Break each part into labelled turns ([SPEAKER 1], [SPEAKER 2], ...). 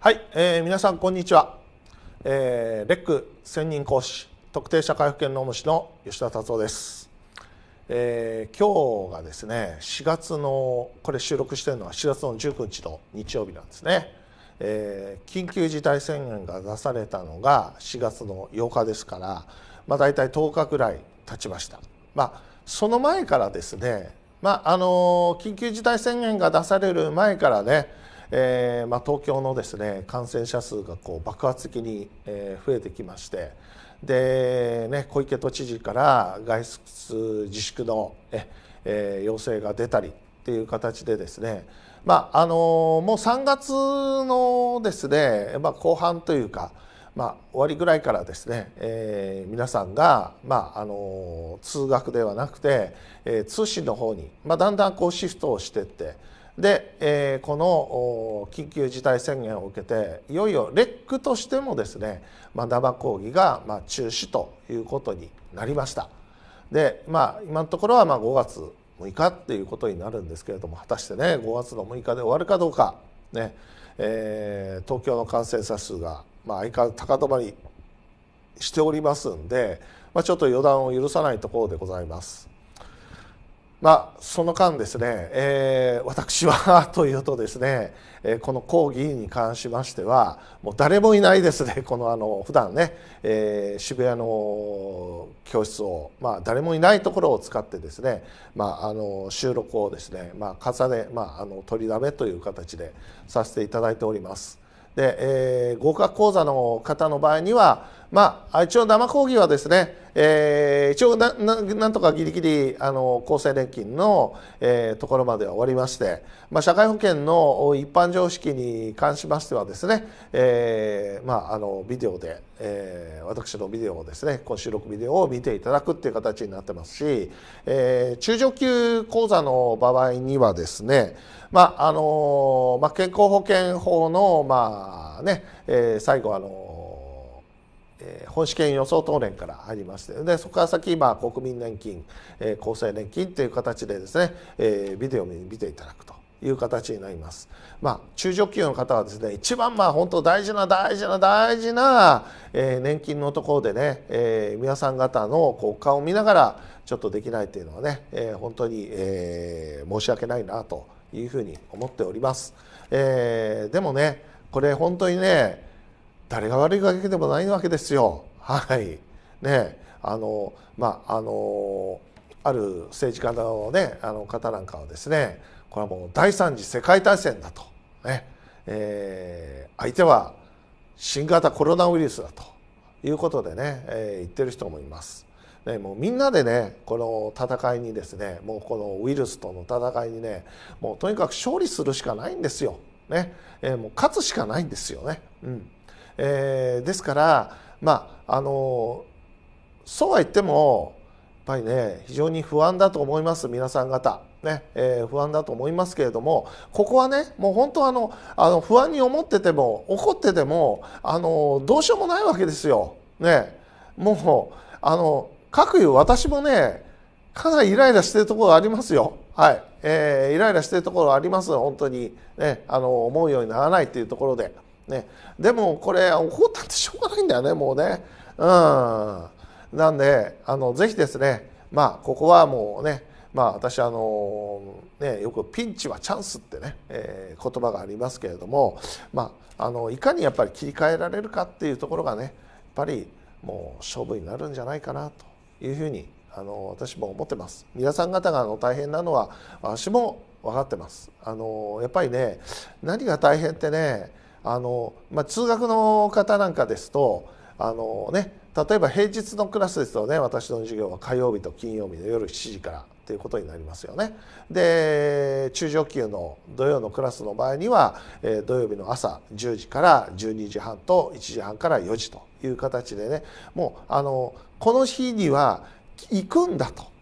[SPEAKER 1] はい、えー、皆さんこんにちは、えー、レック専任講師特定社会保険労務士の吉田達夫です、えー、今日がですね4月のこれ収録しているのは4月の19日の日曜日なんですね、えー、緊急事態宣言が出されたのが4月の8日ですから、まあ、大体10日ぐらい経ちました、まあ、その前からですねまああの緊急事態宣言が出される前からねえーまあ、東京のですね感染者数がこう爆発的に、増えてきましてで、ね、小池都知事から外出自粛のえ、ー、要請が出たりっていう形でですね、まああのー、もう3月のですね、まあ、後半というか、まあ、終わりぐらいからですね、えー、皆さんが、まああのー、通学ではなくて、えー、通信の方に、まあ、だんだんこうシフトをしていって。で、えー、この緊急事態宣言を受けていよいよレックとしてもですね、生講義がまあ中止ということになりました。でまあ今のところはまあ5月6日っていうことになるんですけれども果たしてね5月の6日で終わるかどうか、ねえー、東京の感染者数が、まあ、相変わらず高止まりしておりますんで、まあ、ちょっと予断を許さないところでございます。まあ、その間ですね、えー、私はというとですね、えー、この講義に関しましてはもう誰もいないですね このあの普段ね、えー、渋谷の教室を、まあ、誰もいないところを使ってですね、まあ、あの収録をですね、まあ、重ね、まあ、あの取りだめという形でさせていただいております。で、えー、合格講座の方の場合にはまあ、一応生講義はですね、えー、一応なななんとかギリギリあの厚生年金の、えー、ところまでは終わりまして、まあ、社会保険の一般常識に関しましてはですね、えーまあ、あのビデオで、えー、私のビデオをですね今収録ビデオを見ていただくっていう形になってますし、えー、中上級講座の場合にはですね、まああのまあ、健康保険法の、まあねえー、最後あのえ本試験予想答連からありましてでそこから先、まあ、国民年金、え厚生年金という形でですね、えビデオに見ていただくと。いう形になります。まあ、中小企業の方はですね、一番まあ本当大事な大事な大事な、えー、年金のところでね、えー、皆さん方のこう顔を見ながらちょっとできないっていうのはね、えー、本当に、えー、申し訳ないなというふうに思っております。えー、でもね、これ本当にね、誰が悪いわけでもないわけですよ。はいね、あのまああのある政治家の,、ね、あの方なんかはですねこれはもう第三次世界大戦だと、ねえー、相手は新型コロナウイルスだということでね、えー、言ってる人もいます。ね、もうみんなでねこの戦いにですねもうこのウイルスとの戦いにねもうとにかく勝利するしかないんですよ。ねえー、もう勝つしかないんですよね。うんえー、ですから、まああのそうは言ってもやっぱりね非常に不安だと思います皆さん方。ねえー、不安だと思いますけれどもここはねもう本当あのあの不安に思ってても怒っててもあのどうしようもないわけですよ。ね、もうあのかくいう私もねかなりイライラしてるところありますよ。はい、えー、イライラしてるところあります本当にねあの思うようにならないっていうところで。ね、でもこれ怒ったってしょうがないんだよねもうねうんなんであのぜひですねまあここはもうねまあ私あのねよくピンチはチャンスってね、えー、言葉がありますけれどもまああのいかにやっぱり切り替えられるかっていうところがねやっぱりもう勝負になるんじゃないかなというふうにあの私も思ってます皆さん方があの大変なのは私も分かってますあのやっぱりね何が大変ってねあの、まあ、通学の方なんかですとあの、ね、例えば平日のクラスですとね私の授業は火曜日と金曜日の夜7時からということになりますよね。で中上級の土曜のクラスの場合には、えー、土曜日の朝10時から12時半と1時半から4時という形でねもうあのこの日には行くんだと。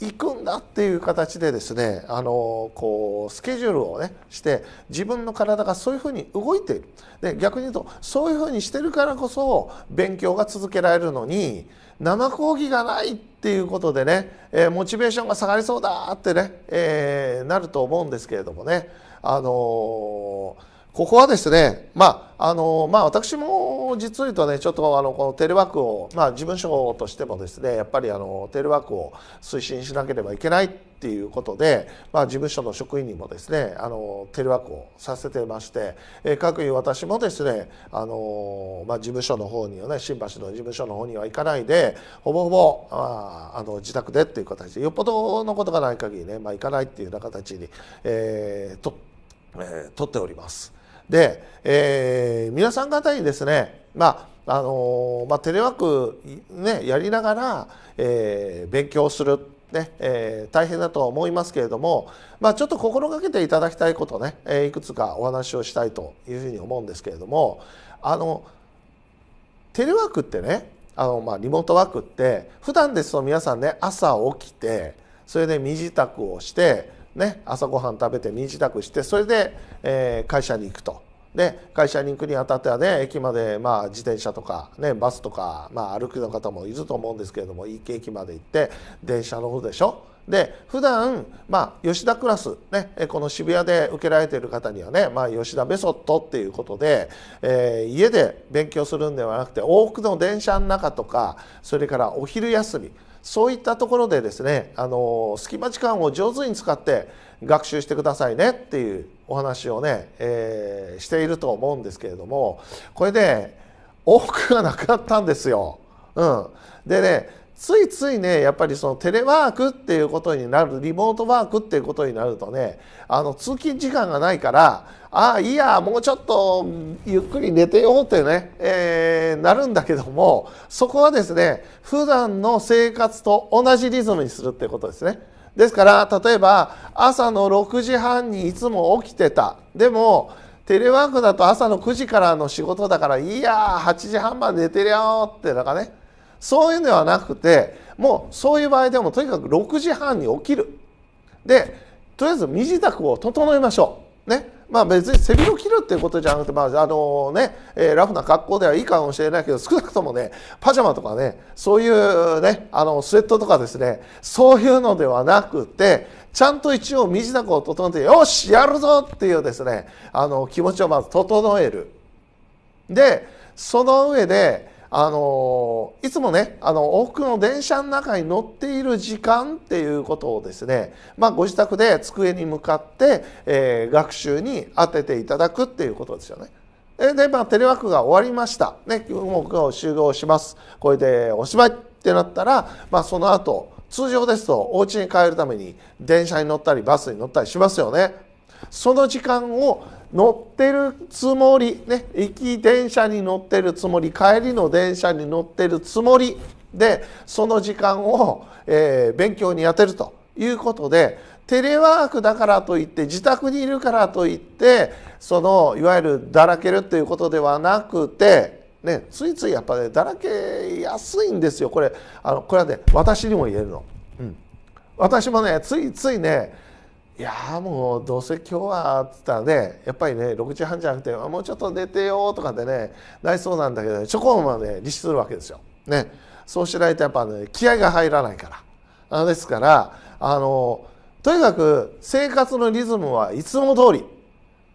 [SPEAKER 1] 行くんだっていう形でですねあのこうスケジュールをねして自分の体がそういうふうに動いているで逆に言うとそういうふうにしてるからこそ勉強が続けられるのに生講義がないっていうことでね、えー、モチベーションが下がりそうだってね、えー、なると思うんですけれどもねあのーここはですね、まああのまあ、私も実を言うとねちょっとあのこのテレワークを、まあ、事務所としてもですねやっぱりあのテレワークを推進しなければいけないっていうことで、まあ、事務所の職員にもですねあのテレワークをさせてまして、えー、各位私もですねあの、まあ、事務所の方にはね新橋の事務所の方には行かないでほぼほぼああの自宅でっていう形でよっぽどのことがない限りね、まあ、行かないっていうような形に、えーとえー、取っております。で、えー、皆さん方にですね、まああのまあ、テレワーク、ね、やりながら、えー、勉強する、ねえー、大変だとは思いますけれども、まあ、ちょっと心がけていただきたいことね、えー、いくつかお話をしたいというふうに思うんですけれどもあのテレワークってねあの、まあ、リモートワークって普段ですと皆さんね朝起きてそれで身支度をしてね、朝ごはん食べて身支度してそれで、えー、会社に行くと。で会社に行くにあたってはね駅まで、まあ、自転車とか、ね、バスとか、まあ、歩くの方もいると思うんですけれども一駅まで行って電車乗るでしょで普段まあ吉田クラス、ね、この渋谷で受けられている方にはね、まあ、吉田メソッドっていうことで、えー、家で勉強するんではなくて往復の電車の中とかそれからお昼休みそういったところでですねあの隙間時間を上手に使って学習してくださいねっていうお話をね、えー、していると思うんですけれどもこれで、ね、多くがなくなったんですよ。うん、でねついついねやっぱりそのテレワークっていうことになるリモートワークっていうことになるとねあの通勤時間がないからああいいやもうちょっとゆっくり寝てようってね、えー、なるんだけどもそこはですね普段の生活と同じリズムにするってことですね。ですから例えば朝の6時半にいつも起きてたでもテレワークだと朝の9時からの仕事だからいいや8時半まで寝てるよってなんかねそういうのではなくてもうそういう場合でもとにかく6時半に起きるでとりあえず身支度を整えましょうねまあ別に背広切るっていうことじゃなくて、まあ、あのね、えー、ラフな格好ではいいかもしれないけど、少なくともね、パジャマとかね、そういうね、あの、スウェットとかですね、そういうのではなくて、ちゃんと一応身支度を整えて、よし、やるぞっていうですね、あの、気持ちをまず整える。で、その上で、あのいつもねあの往復の電車の中に乗っている時間っていうことをですね、まあ、ご自宅で机に向かって、えー、学習に当てていただくっていうことですよね。で、まあ、テレワークが終わりました。ね、もう終了します。これでおしまいってなったら、まあ、その後、通常ですと、お家に帰るために電車に乗ったり、バスに乗ったりしますよね。その時間を乗ってるつもりね行き電車に乗ってるつもり帰りの電車に乗ってるつもりでその時間を、えー、勉強に充てるということでテレワークだからといって自宅にいるからといってそのいわゆるだらけるっていうことではなくて。ね、ついついやっぱねだらけやすいんですよこれあのこれはね私にも言えるの、うん、私もねついついねいやもうどうせ今日はっつったらねやっぱりね6時半じゃなくてもうちょっと寝てよとかでねなりそうなんだけど、ね、ょこコまで律するわけですよ。ね、そうしないとやっぱね気合が入らないからですからあのとにかく生活のリズムはいつも通り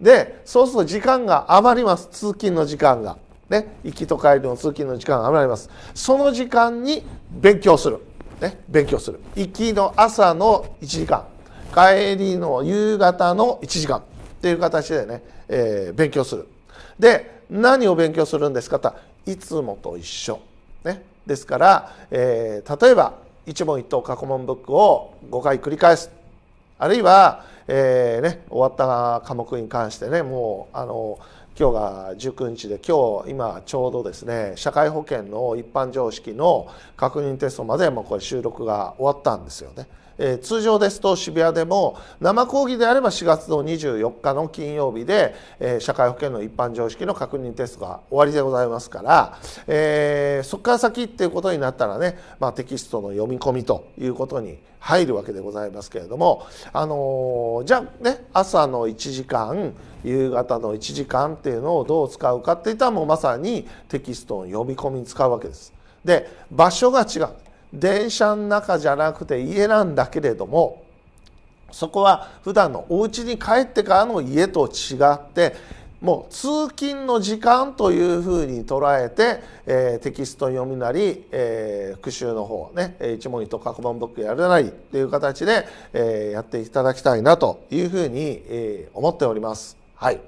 [SPEAKER 1] でそうすると時間が余ります通勤の時間が。ね、行きと帰りの通勤の時間が余りますその時間に勉強する、ね、勉強する行きの朝の1時間帰りの夕方の1時間っていう形でね、えー、勉強するで何を勉強するんですかといつもと一緒、ね、ですから、えー、例えば一問一答過去問ブックを5回繰り返すあるいは、えーね、終わった科目に関してねもうあの今日が19日で今日今ちょうどですね社会保険の一般常識の確認テストまでもうこれ収録が終わったんですよね。えー、通常ですと渋谷でも生講義であれば4月の24日の金曜日で、えー、社会保険の一般常識の確認テストが終わりでございますから、えー、そこから先っていうことになったらね、まあ、テキストの読み込みということに入るわけでございますけれども、あのー、じゃあね朝の1時間夕方の1時間っていうのをどう使うかっていったらもうまさにテキストの読み込みに使うわけです。で場所が違う電車の中じゃなくて家なんだけれどもそこは普段のお家に帰ってからの家と違ってもう通勤の時間というふうに捉えて、えー、テキスト読みなり、えー、復習の方ね一問一答過去問ブックやるなりという形で、えー、やっていただきたいなというふうに、えー、思っております。はい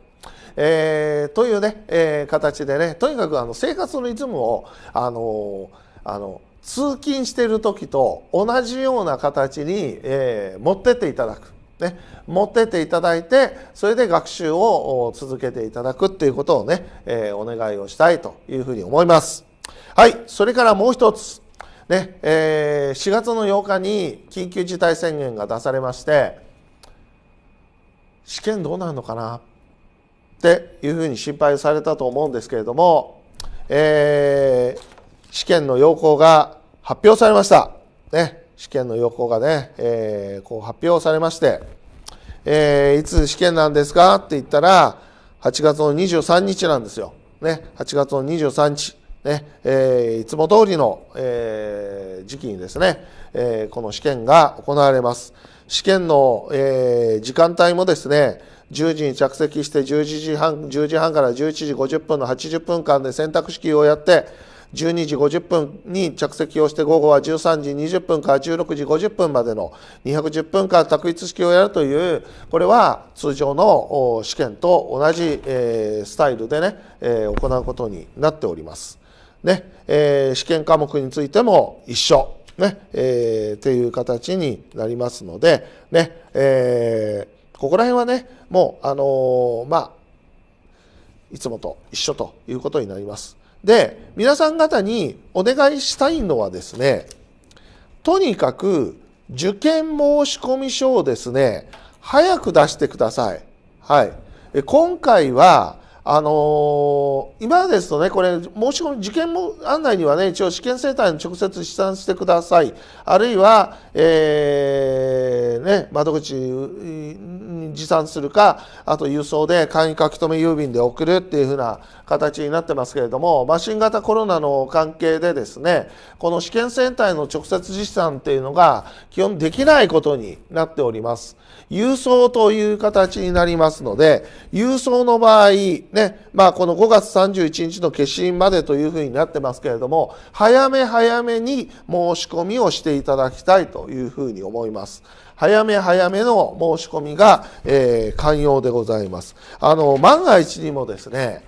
[SPEAKER 1] えー、というね、えー、形でねとにかくあの生活のリズムをあのあの通勤してる時と同じような形に、えー、持ってっていただく。ね、持ってっていただいてそれで学習を続けていただくっていうことをね、えー、お願いをしたいというふうに思います。はい、それからもう一つ、ねえー、4月の8日に緊急事態宣言が出されまして試験どうなるのかなっていうふうに心配されたと思うんですけれども、えー、試験の要項が発表されました。ね、試験の要項がね、えー、こう発表されまして、えー、いつ試験なんですかって言ったら、8月の23日なんですよ。ね、8月の23日、ね、えー、いつも通りの、えー、時期にですね、えー、この試験が行われます。試験の、えー、時間帯もですね、10時に着席して11時半、10時半から11時50分の80分間で選択式をやって、12時50分に着席をして午後は13時20分から16時50分までの210分間択一式をやるというこれは通常の試験と同じスタイルでね行うことになっております。ねえー、試験科目についても一緒、ねえー、っていう形になりますので、ねえー、ここら辺はねもう、あのー、まあいつもと一緒ということになります。で、皆さん方にお願いしたいのはですね、とにかく受験申込書をですね、早く出してください。はい。今回はあのー、今ですとね、これ、申し込み、受験も案内にはね、一応試験センターに直接試算してください。あるいは、えー、ね、窓口に持参するか、あと郵送で簡易書き留め郵便で送るっていうふうな形になってますけれども、まあ、新型コロナの関係でですね、この試験センターへの直接試算っていうのが基本できないことになっております。郵送という形になりますので、郵送の場合、ね、まあこの5月31日の消印までというふうになってますけれども、早め早めに申し込みをしていただきたいというふうに思います。早め早めの申し込みが、えー、寛容でございます。あの、万が一にもですね、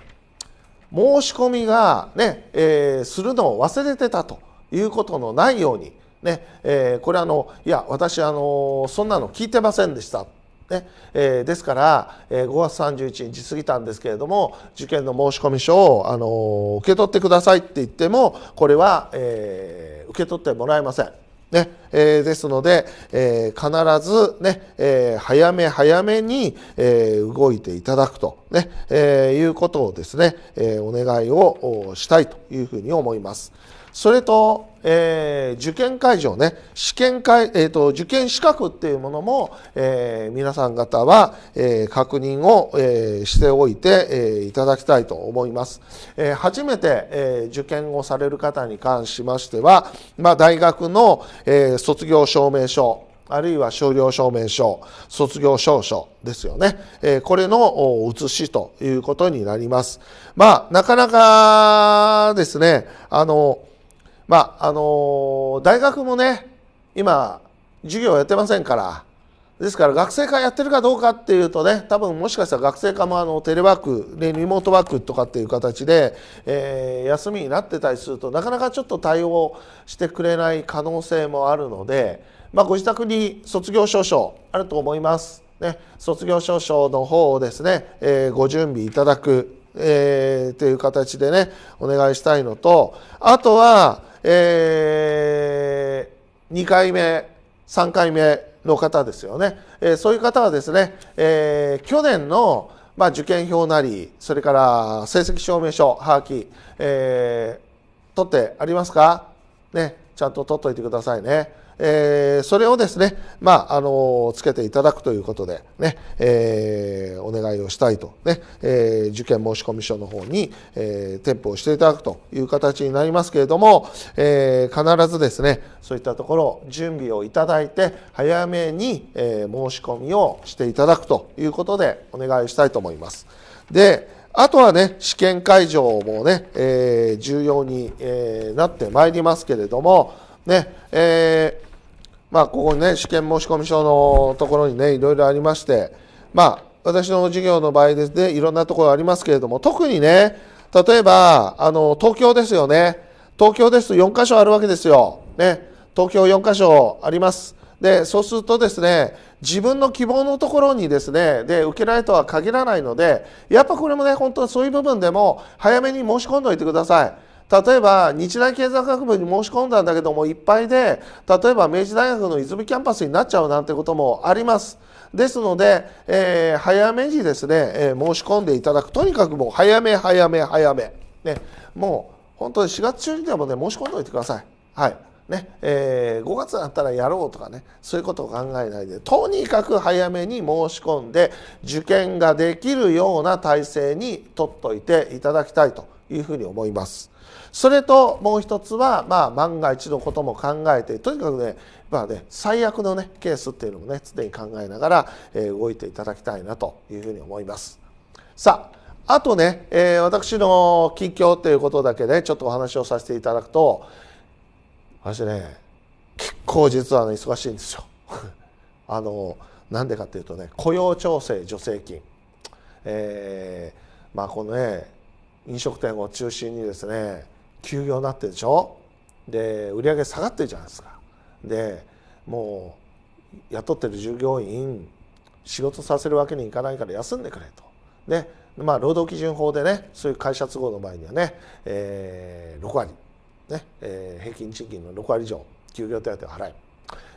[SPEAKER 1] 申し込みがね、えー、するのを忘れてたということのないように、ねえー、これあのいや私あのそんなの聞いてませんでしたねえー、ですから、えー、5月31日過ぎたんですけれども受験の申込書を、あのー、受け取ってくださいって言ってもこれは、えー、受け取ってもらえません。ねえー、ですので、えー、必ずね、えー、早め早めに、えー、動いていただくとねえー、いうことをですね、えー、お願いをしたいというふうに思います。それと、えー、受験会場ね試験会、えーと、受験資格っていうものも、えー、皆さん方は、えー、確認を、えしておいて、えいただきたいと思います、え初めて、え受験をされる方に関しましては、まあ、大学の、え卒業証明書あるいは修了証明書、卒業証書ですよね。えこれの写しということになります。まあ、なかなかですね、あの、まあ、あのー、大学もね、今、授業やってませんから、ですから学生会やってるかどうかっていうとね、多分もしかしたら学生課もあのテレワーク、ね、リモートワークとかっていう形で、えー、休みになってたりすると、なかなかちょっと対応してくれない可能性もあるので、まあ、ご自宅に卒業証書あると思います。ね、卒業証書の方をですね、えー、ご準備いただくえー、という形でね、お願いしたいのと、あとは、えー、2回目、3回目の方ですよね。えー、そういう方はですね、えー、去年の、まあ、受験票なり、それから成績証明書、はがき、えー、取ってありますかね、ちゃんと取っといてくださいね。えー、それをですね、まあ、あの、つけていただくということで、ね、えー、お願いをしたいと、ね、えー、受験申込書の方に、えー、添付をしていただくという形になりますけれども、えー、必ずですね、そういったところ、準備をいただいて、早めに、えー、申し込みをしていただくということで、お願いしたいと思います。で、あとはね、試験会場もね、えー、重要に、えー、なってまいりますけれども、ね、えまあ、ここにね、試験申込書のところにね、いろいろありまして、まあ、私の授業の場合ですね、いろんなところありますけれども、特にね、例えば、あの、東京ですよね。東京ですと4箇所あるわけですよ。ね。東京4箇所あります。で、そうするとですね、自分の希望のところにですね、で、受けられとは限らないので、やっぱこれもね、本当はそういう部分でも、早めに申し込んでおいてください。例えば日大経済学部に申し込んだんだけどもいっぱいで例えば明治大学の泉キャンパスになっちゃうなんてこともあります。ですので、えー、早めにですね、えー、申し込んでいただくとにかくもう早め早め早め、ね、もう本当に4月中にでもね申し込んでおいてください。はいねえー、5月なったらやろうとかねそういうことを考えないでとにかく早めに申し込んで受験ができるような体制にとっておいていただきたいというふうに思います。それともう一つは、まあ、万が一のことも考えてとにかくね,、まあね、最悪の、ね、ケースっていうのもね常に考えながら、え動いていただきたいなというふうに思います。さああとね、えー、私の近況ということだけで、ね、ちょっとお話をさせていただくと私ね結構実は、ね、忙しいんですよ。あのなんでかっていうとね雇用調整助成金、えー、まあこのね飲食店を中心にですね休業になってでしょで売り上げ下がってるじゃないですかでもう雇ってる従業員仕事させるわけにいかないから休んでくれと。でまあ、労働基準法でねそういう会社都合の場合にはね、えー、6割、ねえー、平均賃金の6割以上休業手当を払え、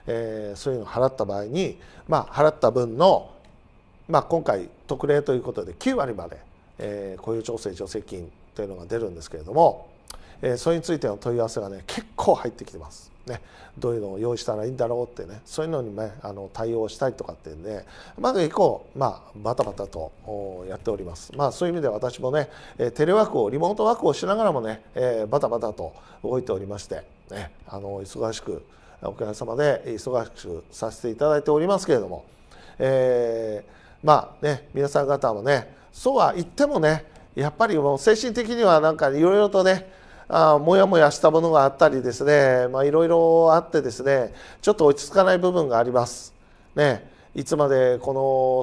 [SPEAKER 1] えー、そういうのを払った場合に、まあ、払った分の、まあ、今回特例ということで9割まで、えー、雇用調整助成金というのが出るんですけれどもえそれについての問い合わせがね結構入ってきてます。ね、どういうのを用意したらいいんだろうってねそういうのにねあの対応したりとかってんでまだ以降、まあ、バタバタとやっております、まあ、そういう意味で私もねテレワークをリモートワークをしながらもね、えー、バタバタと動いておりまして、ね、あの忙しくお客様で忙しくさせていただいておりますけれども、えー、まあね皆さん方もねそうは言ってもねやっぱりもう精神的にはなんかいろいろとねあもやもやしたものがあったりですねいろいろあってですねちょっと落ち着かない部分があります。ね、いつまでこの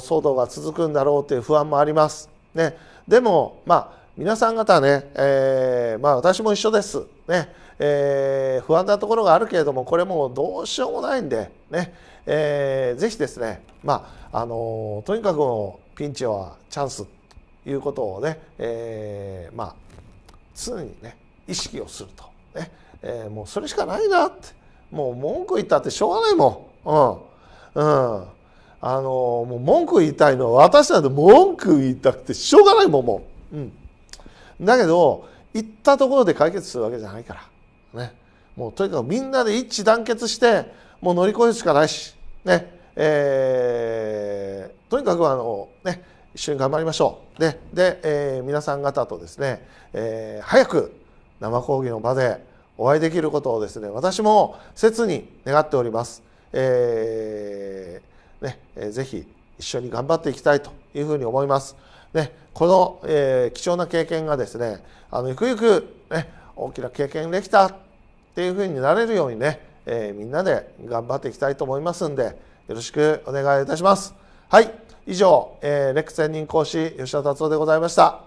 [SPEAKER 1] 騒動が続くんだろうという不安もあります。ね、でも、まあ、皆さん方ね、えー、まあ、私も一緒です。ねえー、不安なところがあるけれどもこれもどうしようもないんでね、えー、ぜひですね、まああのとにかくピンチはチャンスということをね、えー、まあ、常にね意識をすると、ねえー、もうそれしかないなってもう文句言ったってしょうがないもん、うんうん、あのもう文句言いたいのは私なんて文句言いたくてしょうがないもんもう、うん、だけど言ったところで解決するわけじゃないからねもうとにかくみんなで一致団結してもう乗り越えるしかないしねえー、とにかくあのね一緒に頑張りましょう。でで、えー、皆さん方とですね、えー、早く生講義の場でお会いできることをですね私も切に願っております。えーね、えぜひ一緒に頑張っていきたいというふうに思います。ね、この、えー、貴重な経験がですねあのゆくゆく、ね、大きな経験できたっていうふうになれるようにね、えー、みんなで頑張っていきたいと思いますんでよろしくお願いいたします。はい以上、えー、レック専任講師吉田達夫でございました。